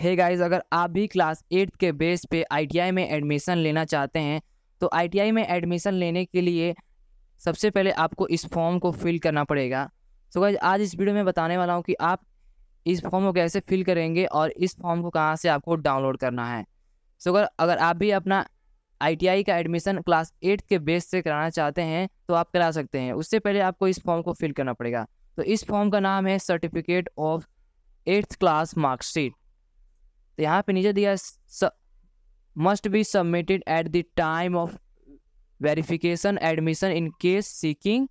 हे hey guys अगर आप भी क्लास एट्थ के बेस पे आईटीआई में एडमिशन लेना चाहते हैं तो आईटीआई में एडमिशन लेने के लिए सबसे पहले आपको इस फॉर्म को फिल करना पड़ेगा सो so गाइज आज इस वीडियो में बताने वाला हूँ कि आप इस फॉर्म को कैसे फिल करेंगे और इस फॉर्म को कहाँ से आपको डाउनलोड करना है सो so अगर आप भी अपना आई का एडमिशन क्लास एट्थ के बेस से कराना चाहते हैं तो आप करा सकते हैं उससे पहले आपको इस फॉर्म को फिल करना पड़ेगा तो इस फॉर्म का नाम है certificate of eighth class marksheet तो यहाँ पे नीचे दिया must be submitted at the time of verification admission in case seeking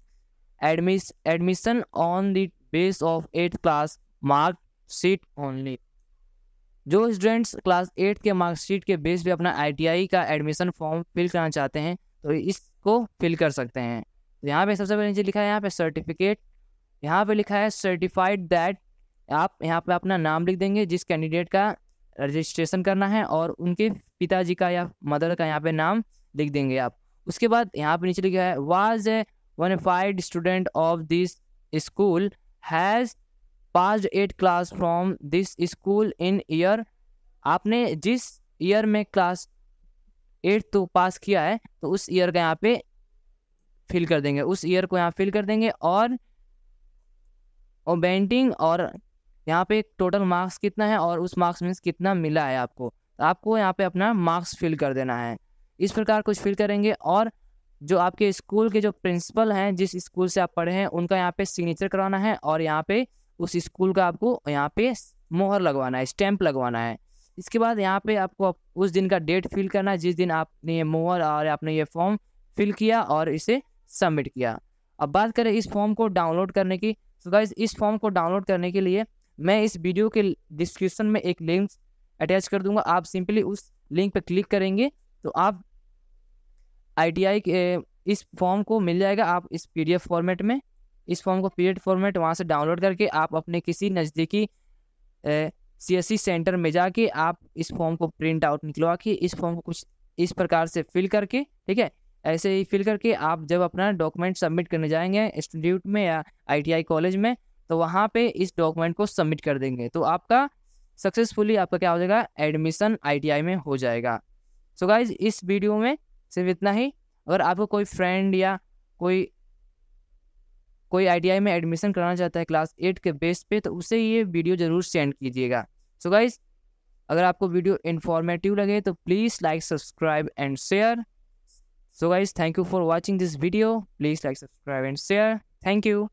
admission on the base of eight class mark sheet only जो स्टूडेंट्स क्लास एट के मार्कशीट के base पे अपना आईटीआई का एडमिशन फॉर्म फिल करना चाहते हैं तो इसको फिल कर सकते हैं तो यहाँ पे सबसे पहले नीचे लिखा है यहाँ पे सर्टिफिकेट यहाँ पे लिखा है सर्टिफाइड दैट आप यहाँ पे अपना नाम लिख देंगे जिस कैंडिडेट का रजिस्ट्रेशन करना है और उनके पिताजी का या मदर का यहाँ पे नाम लिख देंगे आप उसके बाद यहाँ पे नीचे लिखा है was a fide student of this school has pass eight class from this school in year आपने जिस ईयर में क्लास एट तो पास किया है तो उस ईयर का यहाँ पे फिल कर देंगे उस ईयर को यहाँ फिल कर देंगे और ओबेंटिंग और यहाँ पे टोटल मार्क्स कितना है और उस मार्क्स मीन्स कितना मिला है आपको तो आपको यहाँ पे अपना मार्क्स फिल कर देना है इस प्रकार कुछ फिल करेंगे और जो आपके स्कूल के जो प्रिंसिपल हैं जिस स्कूल से आप पढ़े हैं उनका यहाँ पे सिग्नेचर करवाना है और यहाँ पे उस स्कूल का आपको यहाँ पे मोहर लगवाना है स्टैंप लगवाना है इसके बाद यहाँ पे आपको उस दिन का डेट फिल करना है जिस दिन आपने ये मोहर और आपने ये फॉर्म फिल किया और इसे सबमिट किया अब बात करें इस फॉर्म को डाउनलोड करने की तो गाइज इस फॉर्म को डाउनलोड करने के लिए मैं इस वीडियो के डिस्क्रिप्शन में एक लिंक अटैच कर दूंगा आप सिंपली उस लिंक पर क्लिक करेंगे तो आप आई के इस फॉर्म को मिल जाएगा आप इस पी फॉर्मेट में इस फॉर्म को पी फॉर्मेट वहाँ से डाउनलोड करके आप अपने किसी नज़दीकी सी सेंटर में जाके आप इस फॉर्म को प्रिंट आउट निकलवा के इस फॉर्म को कुछ इस प्रकार से फिल करके ठीक है ऐसे ही फिल करके आप जब अपना डॉक्यूमेंट सबमिट करने जाएंगे इंस्टीट्यूट में या आईटीआई कॉलेज में तो वहाँ पे इस डॉक्यूमेंट को सबमिट कर देंगे तो आपका सक्सेसफुली आपका क्या हो जाएगा एडमिशन आईटीआई में हो जाएगा सो so गाइज इस वीडियो में सिर्फ इतना ही अगर आपको कोई फ्रेंड या कोई कोई आईटीआई में एडमिशन कराना चाहता है क्लास एट के बेस पे तो उसे ये वीडियो ज़रूर सेंड कीजिएगा सो गाइज अगर आपको वीडियो इन्फॉर्मेटिव लगे तो please like subscribe and share so guys thank you for watching this video please like subscribe and share thank you